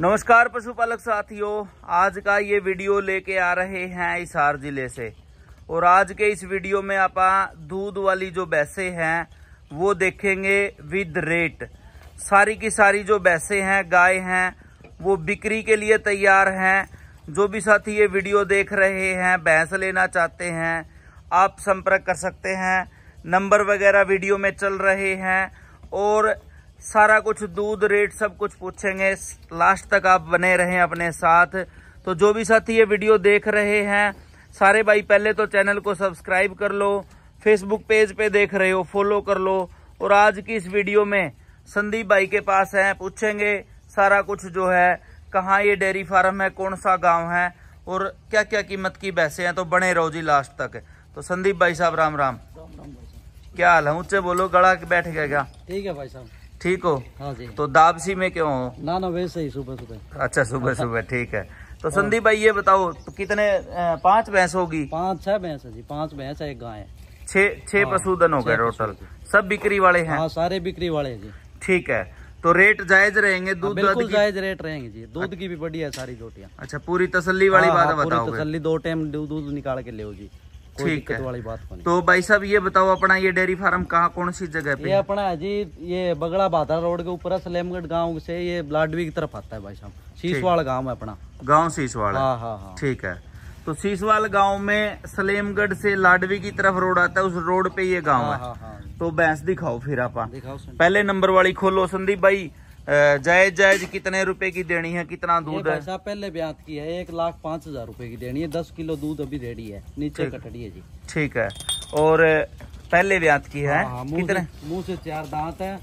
नमस्कार पशुपालक साथियों आज का ये वीडियो लेके आ रहे हैं हिसार जिले से और आज के इस वीडियो में आप दूध वाली जो बैसे हैं वो देखेंगे विद रेट सारी की सारी जो बैसे हैं गाय हैं वो बिक्री के लिए तैयार हैं जो भी साथी ये वीडियो देख रहे हैं भैंस लेना चाहते हैं आप संपर्क कर सकते हैं नंबर वगैरह वीडियो में चल रहे हैं और सारा कुछ दूध रेट सब कुछ पूछेंगे लास्ट तक आप बने रहें अपने साथ तो जो भी साथी ये वीडियो देख रहे हैं सारे भाई पहले तो चैनल को सब्सक्राइब कर लो फेसबुक पेज पे देख रहे हो फॉलो कर लो और आज की इस वीडियो में संदीप भाई के पास हैं पूछेंगे सारा कुछ जो है कहाँ ये डेयरी फार्म है कौन सा गाँव है और क्या क्या कीमत की बैसे हैं तो बने रहो जी लास्ट तक तो संदीप भाई साहब राम राम, राम, राम क्या हाल है ऊंचे बोलो गड़ा बैठ गया क्या ठीक है भाई साहब ठीक हो हाँ जी तो दाबसी में क्यों हो ना ना वैसे ही सुबह सुबह अच्छा सुबह सुबह ठीक है तो हाँ। संदीप भाई ये बताओ तो कितने पांच भैंस होगी पांच छह भैंस है जी पांच भैंस है एक गाय छह छह हाँ, पशुधन हो गए टोटल सब बिक्री वाले हैं हाँ सारे बिक्री वाले हैं जी ठीक है तो रेट जायज रहेंगे हाँ, दूध बिल्कुल जायज रेट रहेंगे जी दूध अच्छा। की भी बढ़िया सारी जोटियाँ अच्छा पूरी तसल्ली वाली बात बताओ तसल्ली दो टाइम दूध निकाल के ले जी कोई दिक्कत वाली बात तो नहीं तो भाई साहब ये बताओ अपना ये डेयरी फार्म कहाँ कौन सी जगह पे ये अपना जी ये बगड़ा बाधा रोड के ऊपर सलेमगढ़ गाँव से ये लाडवी की तरफ आता है भाई साहब शीशवाल गाँव है अपना गाँव शीशवाल हाँ, हाँ, हाँ। ठीक है तो शीशवाल गांव में सलेमगढ़ से लाडवी की तरफ रोड आता है उस रोड पे ये गाँव है तो भैंस दिखाओ फिर आप पहले नंबर वाली खोलो संदीप भाई जायज जायज कितने रुपए की देनी है कितना दूध है ऐसा पहले ब्यात की है एक लाख पाँच हजार रूपए की देनी है दस किलो दूध अभी रेडी है नीचे कटड़ी है जी ठीक है और पहले ब्यात की है हाँ, हाँ, कितने मुंह से चार दांत है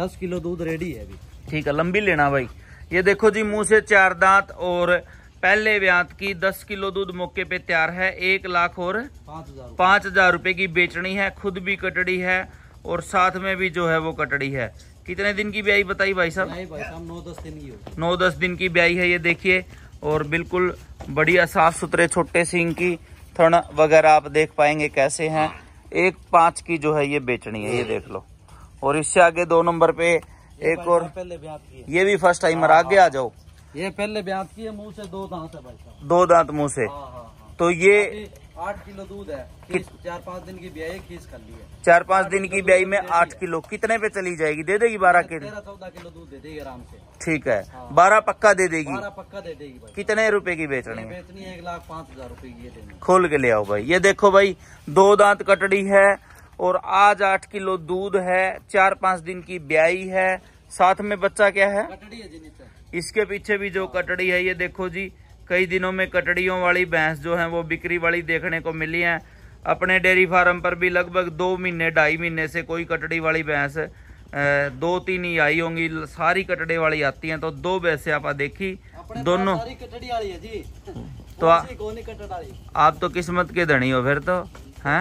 दस किलो दूध रेडी है अभी ठीक है लंबी लेना भाई ये देखो जी मुंह से चार दांत और पहले ब्यात की दस किलो दूध मौके पे तैयार है एक लाख और पाँच हजार रूपए की बेचनी है खुद भी कटड़ी है और साथ में भी जो है वो कटड़ी है कितने दिन की ब्याई बताई भाई साहब नौ दस दिन की नौ दस दिन की ब्याई है ये देखिए और बिल्कुल बढ़िया साफ सुथरे छोटे सिंह की थन वगैरह आप देख पाएंगे कैसे हैं एक पाँच की जो है ये बेचनी है ये देख लो और इससे आगे दो नंबर पे एक और पहले ये भी फर्स्ट टाइमर हाँ, आगे हाँ। आ जाओ ये पहले ब्याज की है मुंह से दो दांत है भाई साहब दो दांत मुंह से हाँ, तो ये आठ किलो दूध है चार पाँच दिन की ब्याई खीस कर ली है चार पाँच दिन की ब्याई में आठ किलो कितने पे चली जाएगी दे देगी बारह किलो तेरह चौदह किलो दूध दे देगी आराम से ठीक है हाँ। बारह पक्का दे देगी बारह पक्का दे देगी भाई कितने रुपए की बेचनी बेचनी है एक लाख पाँच हजार रूपए की खोल के ले आओ भाई ये देखो भाई दो दांत कटड़ी है और आज आठ किलो दूध है चार पाँच दिन की ब्याई है साथ में बच्चा क्या है इसके पीछे भी जो हाँ। कटड़ी है ये देखो जी कई दिनों में कटड़ियों वाली भैंस जो हैं वो बिक्री वाली देखने को मिली हैं अपने डेयरी फार्म पर भी लगभग दो महीने ढाई महीने से कोई कटड़ी वाली भैंस दो तीन ही आई होंगी सारी कटड़े वाली आती हैं तो दो भैंसे आप देखी दोनों कटड़ी वाली है जी तो आ, आप तो किस्मत के धनी हो फिर तो हैं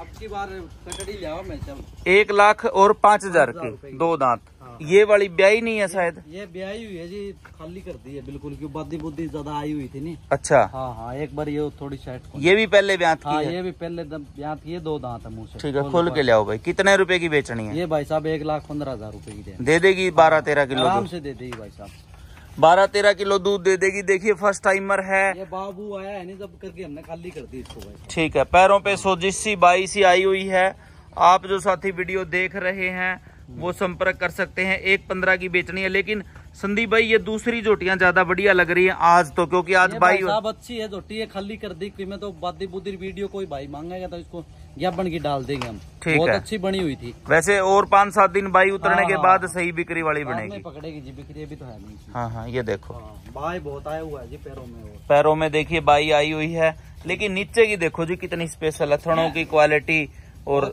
आपकी बार कटड़ी लिया एक लाख और पांच हजार के दो दांत ये वाली ब्याई नहीं है शायद ये ब्याई हुई है जी खाली कर दी है बिल्कुल क्यों बदी बुद्धि ज्यादा आई हुई थी नी अच्छा हाँ हाँ एक बार ये थोड़ी साइड ये भी पहले ब्याह हाँ, था ये भी पहले ब्याह थी दो दांत है मुँह से ठीक है खोल के ले आओ भाई कितने रुपए की बेचनी है ये भाई साहब एक लाख पंद्रह हजार रूपए की दे देगी बारह तेरह किलो आराम से दे देगी भाई साहब बारह तेरह किलो दूध दे देगी देखिए फर्स्ट टाइमर है ये बाबू आया है नहीं जब करके हमने खाली कर दी इसको भाई ठीक है पैरों पे सोजिश सी बाईसी आई हुई है आप जो साथी वीडियो देख रहे हैं वो संपर्क कर सकते हैं एक पंद्रह की बेचनी है लेकिन संदीप भाई ये दूसरी जोटियां ज्यादा बढ़िया लग रही है आज तो क्योंकि आज भाई साहब अच्छी है जोटी है खाली कर दी मैं तो बादी बुद्धि वीडियो कोई भाई मांगेगा तो इसको ज्ञापन की डाल देंगे हम ठीक बहुत है। अच्छी बनी हुई थी वैसे और पांच सात दिन बाई उतरने के हाँ, बाद हाँ। सही बिक्री वाली बनेगी पकड़ेगी जी बिक्री अभी तो है नहीं हाँ हाँ ये देखो बाई हाँ, बहुत आया हुआ है जी पैरों में पैरों में देखिये बाई आई हुई है लेकिन नीचे की देखो जी कितनी स्पेशल है थनों की क्वालिटी और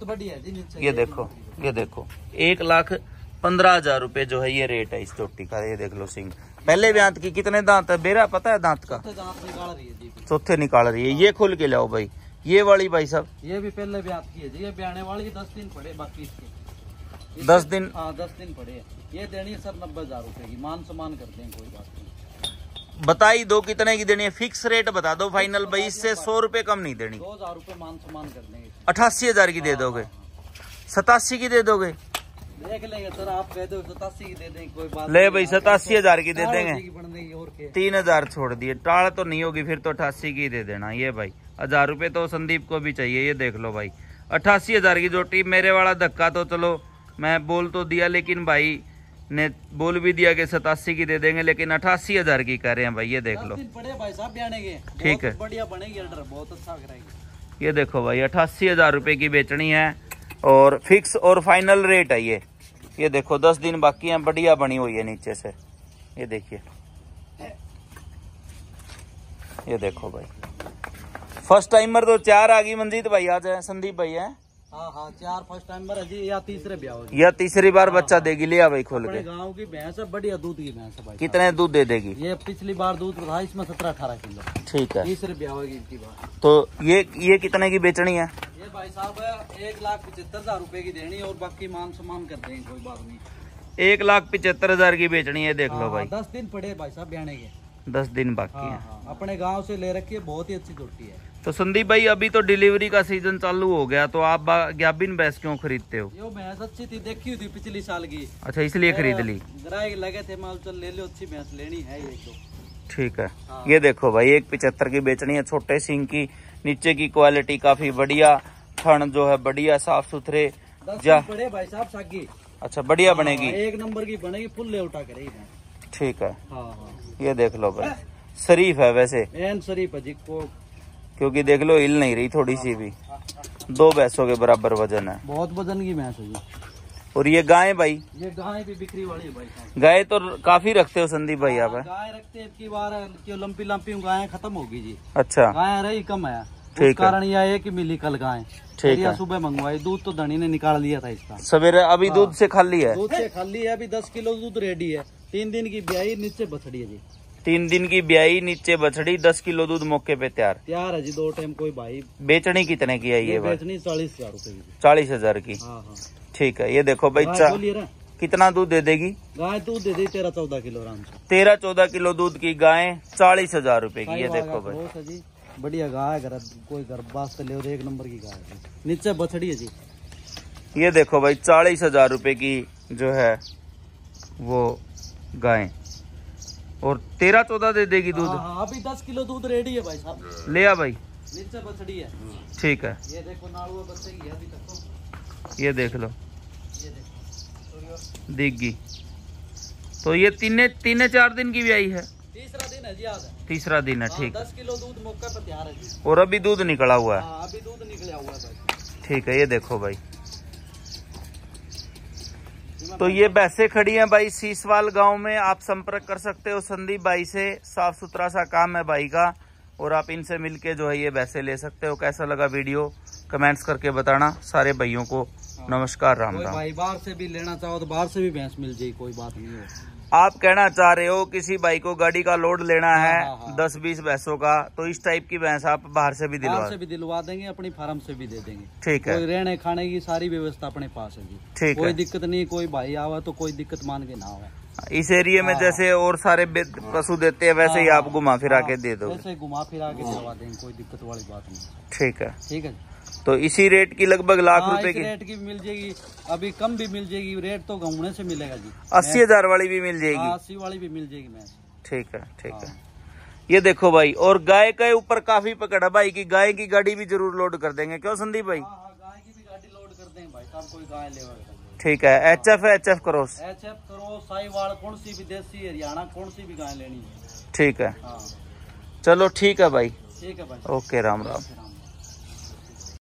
ये देखो ये देखो एक लाख पंद्रह हजार रूपए जो है ये रेट है इस चोटी का ये देख लो सिंह पहले भी की कितने दांत है बेरा पता है दांत का चौथे निकाल रही है ये खोल के लाओ भाई ये वाली भाई साहब ये भी पहले भी की है ये ब्याने वाली दस दिन पड़े बाकी इसके दस दिन हाँ दस दिन पड़े ये देनी है सर नब्बे हजार रूपए की मान सम्मान करते हैं कोई बात नहीं बताई दो कितने की देनी है फिक्स रेट बता दो फाइनल भाई इससे सौ रुपए कम नहीं देनी दो हजार रूपए मान सम्मान कर देंगे अठासी हजार की दे हाँ, दोगे हाँ, हाँ। सतासी की दे दोगे देख लेंगे सर आप कह दो सतासी की दे देंगे कोई बात ले भाई सतासी हजार की दे देंगे तीन हजार छोड़ दिए टाड़ तो नहीं होगी फिर तो अठासी की दे देना ये भाई हजार रुपए तो संदीप को भी चाहिए ये देख लो भाई अठासी हजार की जोटी मेरे वाला धक्का तो चलो मैं बोल तो दिया लेकिन भाई ने बोल भी दिया कि सतासी की दे देंगे लेकिन अठासी हजार की कह रहे हैं भाई ये देख लो बड़े भाई साहब ठीक है बढ़िया बनेगी ऑर्डर बहुत अच्छा ये देखो भाई अठासी हजार रुपए की बेचनी है और फिक्स और फाइनल रेट है ये ये देखो दस दिन बाकी हैं बढ़िया बनी हुई है नीचे से ये देखिए ये देखो भाई फर्स्ट टाइमर तो चार आ गई मंजीत भाई आज संदीप भाई है हाँ हाँ चार फर्स्ट टाइम या तीसरे ब्याह या तीसरी बार बच्चा हाँ, देगी लिया भाई खोल के गाँव की भैंस है बढ़िया दूध की भैंस है कितने दूध दे देगी ये पिछली बार दूध था इसमें सत्रह अठारह किलो ठीक है तीसरे ब्याह की बार तो ये ये कितने की बेचनी है ये भाई साहब एक लाख पचहत्तर हजार रूपए की देनी और बाकी मान सम्मान कर देंगे कोई बात नहीं एक लाख पिछहत्तर हजार की बेचनी है देख लो हाँ, भाई दस दिन पड़े भाई साहब ब्याने के दस दिन बाकी हाँ, है हाँ। अपने गांव से ले रखी है बहुत ही अच्छी झोटी है तो संदीप भाई अभी तो डिलीवरी का सीजन चालू हो गया तो आप गाभिन भैंस क्यों खरीदते हो भैंस अच्छी थी देखी हुई थी पिछली साल की अच्छा इसलिए खरीद ली ग्राहक लगे थे माल चल ले लो अच्छी भैंस लेनी है ये तो ठीक है हाँ। ये देखो भाई एक पिचहत्तर की बेचनी है छोटे सिंह की नीचे की क्वालिटी काफी बढ़िया थन जो है बढ़िया साफ सुथरे भाई साहब सागी अच्छा बढ़िया हाँ, बनेगी एक नंबर की बनेगी फुल ले उठा कर ठीक है हाँ हाँ ये देख लो भाई शरीफ है वैसे एन शरीफ है जी को क्योंकि देख लो हिल नहीं रही थोड़ी सी भी दो भैंसों के बराबर वजन है बहुत वजन की भैंस है और ये गाय भाई ये गाय भी बिक्री वाली भाई गाय तो काफी रखते हो संदीप भाई आप हाँ, गाय रखते हैं की बार लंपी लंपी गाय खत्म होगी जी अच्छा गाय रही कम है ठीक कारण यह है कि मिली कल गाय ठीक है सुबह मंगवाई दूध तो धनी ने निकाल लिया था इसका सवेरे अभी हाँ। दूध से खाली है दूध से खाली है अभी दस किलो दूध रेडी है तीन दिन की ब्याई नीचे बछड़ी है जी तीन दिन की ब्याई नीचे बछड़ी दस किलो दूध मौके पे तैयार तैयार है जी दो टाइम कोई भाई बेचनी कितने की है ये बेचनी चालीस हजार रूपए की चालीस हजार की हाँ, हाँ। ठीक है ये देखो भाई कितना दूध दे देगी गाय दूध दे देगी तेरह चौदह किलो आराम से तेरह चौदह किलो दूध की गाय चालीस हजार रूपए की ये देखो भाई बढ़िया गाय कोई ले एक नंबर की गाय नीचे बछड़ी है जी ये देखो भाई चालीस हजार रूपए की जो है वो गाय और तेरह चौदह दे देगी दूध हाँ, हाँ, अभी दस किलो दूध रेडी है भाई साहब ले आ भाई नीचे है ठीक है ये देखो नाड़ू तो। ये देख लो ये दिग्गी तो ये तीन तीन चार दिन की भी आई है तीसरा दिन है जी तीसरा दिन है हाँ, ठीक दस किलो दूध मौके पर तैयार है और अभी दूध निकला हुआ है अभी दूध निकला हुआ है ठीक है ये देखो भाई तो ये बैसे खड़ी हैं भाई सीसवाल गांव में आप संपर्क कर सकते हो संदीप भाई से साफ सुथरा सा काम है भाई का और आप इनसे मिलके जो है ये वैसे ले सकते हो कैसा लगा वीडियो कमेंट्स करके बताना सारे भाइयों को हाँ। नमस्कार राम राम भाई बाहर से भी लेना चाहो तो बाहर से भी भैंस मिल जाएगी कोई बात नहीं है आप कहना चाह रहे हो किसी भाई को गाड़ी का लोड लेना है हाँ, हाँ, हाँ। दस बीस भैंसों का तो इस टाइप की भैंस आप बाहर से भी दिलवा से भी दिलवा देंगे अपनी फार्म से भी दे देंगे ठीक है रहने खाने की सारी व्यवस्था अपने पास है जी ठीक कोई दिक्कत नहीं कोई भाई आवा तो कोई दिक्कत मान के ना आवा इस एरिया में हाँ। जैसे और सारे पशु देते हैं वैसे ही आप हाँ, घुमा फिरा के हाँ, दे दो घुमा फिरा के दवा देंगे कोई दिक्कत वाली बात नहीं ठीक है ठीक है तो इसी रेट की लगभग लाख रुपए की रेट की मिल जाएगी अभी कम भी मिल जाएगी रेट तो घूमने से मिलेगा जी अस्सी हजार वाली भी मिल जाएगी अस्सी वाली भी मिल जाएगी मैं ठीक है ठीक है ये देखो भाई और गाय के ऊपर काफी पकड़ है भाई की गाय की गाड़ी भी जरूर लोड कर देंगे क्यों संदीप भाई गाय की भी गाड़ी लोड कर देंगे भाई कोई गाय ले ठीक है H F H F cross H F cross Sahiwal कौन सी भी देसी हरियाणा कौन सी भी गाय लेनी है ठीक है हाँ। चलो ठीक है भाई ठीक है भाई ओके राम राम